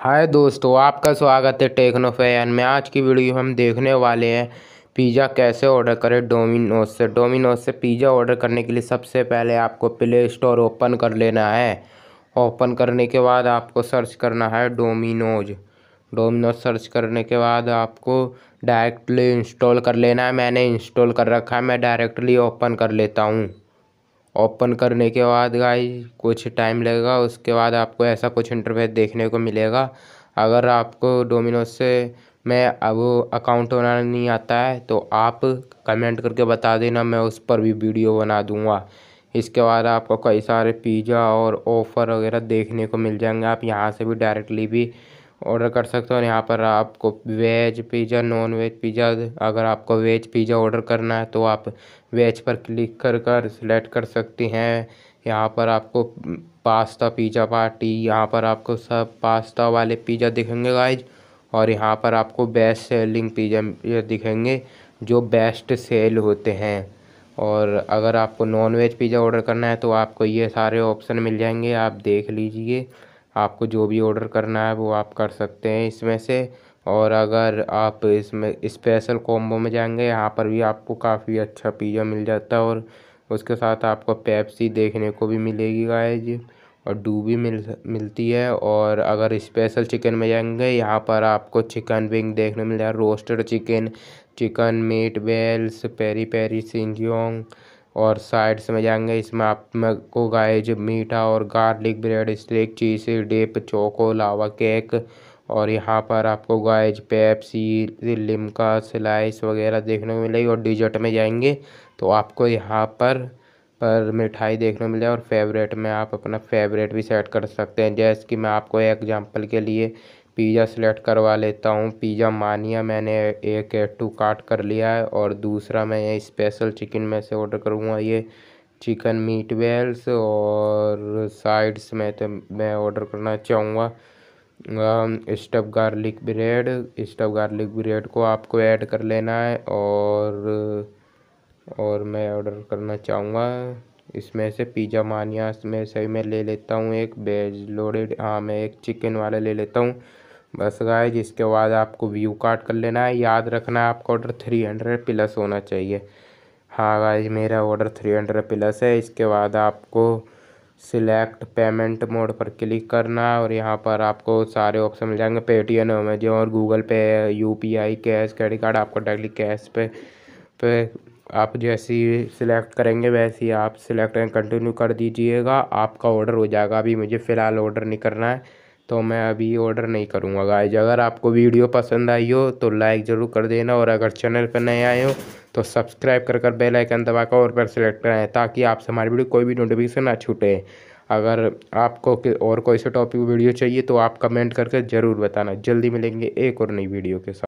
हाय दोस्तों आपका स्वागत है फैन में आज की वीडियो हम देखने वाले हैं पिज़्ज़ा कैसे ऑर्डर करें डोमिनोज से डोमिनोज से पिज़्ज़ा ऑर्डर करने के लिए सबसे पहले आपको प्ले स्टोर ओपन कर लेना है ओपन करने के बाद आपको सर्च करना है डोमिनोज डोमिनोज सर्च करने के बाद आपको डायरेक्टली इंस्टॉल कर लेना है मैंने इंस्टॉल कर रखा है मैं डायरेक्टली ओपन कर लेता हूँ ओपन करने के बाद गाइस कुछ टाइम लगेगा उसके बाद आपको ऐसा कुछ इंटरफेस देखने को मिलेगा अगर आपको डोमिनोज से मैं अब अकाउंट बनाना नहीं आता है तो आप कमेंट करके बता देना मैं उस पर भी वीडियो बना दूँगा इसके बाद आपको कई सारे पिज़्ज़ा और ऑफ़र वगैरह देखने को मिल जाएंगे आप यहाँ से भी डायरेक्टली भी ऑर्डर कर सकते हो और यहाँ पर आपको veg pizza non veg pizza अगर आपको वेज पिज़्ज़ा ऑर्डर करना है तो आप वेज पर क्लिक कर कर सिलेक्ट कर सकते हैं यहाँ पर आपको पास्ता पिज़्ज़ा पार्टी यहाँ पर आपको सब पास्ता वाले पिज़्ज़ा दिखेंगे गाइज और यहाँ पर आपको बेस्ट सेलिंग पिज़्ज़ा दिखेंगे जो बेस्ट सेल होते हैं और अगर आपको नॉन वेज पिज़्ज़ा ऑर्डर करना है तो आपको ये सारे ऑप्शन मिल जाएंगे आप देख लीजिए आपको जो भी ऑर्डर करना है वो आप कर सकते हैं इसमें से और अगर आप इसमें स्पेशल कॉम्बो में जाएंगे यहाँ पर भी आपको काफ़ी अच्छा पिज़्ज़ा मिल जाता है और उसके साथ आपको पेप्सी देखने को भी मिलेगी गाइज और डू भी मिल मिलती है और अगर स्पेशल चिकन में जाएंगे यहाँ पर आपको चिकन विंग देखने मिल जाए roasted chicken chicken meat balls peri peri सिंगियोंग और साइड्स में जाएंगे इसमें आप को गाइज मीठा और garlic bread stick cheese dip choco lava cake और यहाँ पर आपको गायज पेप्सी लिमका स्लाइस वगैरह देखने को मिलेगी और डिजर्ट में जाएंगे तो आपको यहाँ पर पर मिठाई देखने को मिलेगी और फेवरेट में आप अपना फेवरेट भी सेट कर सकते हैं जैसे कि मैं आपको एग्जांपल के लिए पिज़्ज़ा सेलेक्ट करवा लेता हूँ पिज़्ज़ा मानिया मैंने एक टू काट कर लिया है और दूसरा मैं ये स्पेशल चिकन में से ऑर्डर करूँगा ये चिकन मीट वेल्स और साइड्स में तो मैं ऑर्डर करना चाहूँगा stuffed garlic bread stuffed garlic bread को आपको ऐड कर लेना है और और मैं ऑर्डर करना चाहूँगा इसमें से पिज़्ज़ा मानिया इसमें से मैं ले लेता हूँ एक वेज लोडेड हाँ मैं एक चिकन वाला ले लेता हूँ बस गाइज इसके बाद आपको व्यू कार्ड कर लेना है याद रखना है आपका ऑर्डर थ्री हंड्रेड प्लस होना चाहिए हाँ गाइज मेरा ऑर्डर थ्री हंड्रेड प्लस है इसके बाद आपको सिलेक्ट पेमेंट मोड पर क्लिक करना है और यहाँ पर आपको सारे ऑप्शन मिल जाएंगे पेटीएम अमेजो और Google pay U P I cash credit card आपको डायरेक्टली कैश पे पे आप जैसी सिलेक्ट करेंगे वैसे ही आप सिलेक्ट कंटिन्यू कर दीजिएगा आपका ऑर्डर हो जाएगा अभी मुझे फ़िलहाल ऑर्डर नहीं करना है तो मैं अभी ऑर्डर नहीं करूँगा गाइज अगर आपको वीडियो पसंद आई हो तो लाइक ज़रूर कर देना और अगर चैनल पर नए आए हो तो सब्सक्राइब कर कर बेल आइकन दबाकर और पर सेलेक्ट करें ताकि आपसे हमारी वीडियो कोई भी नोटिफिकेशन ना छूटे अगर आपको और कोई से टॉपिक वीडियो चाहिए तो आप कमेंट करके ज़रूर बताना जल्दी मिलेंगे एक और नई वीडियो के साथ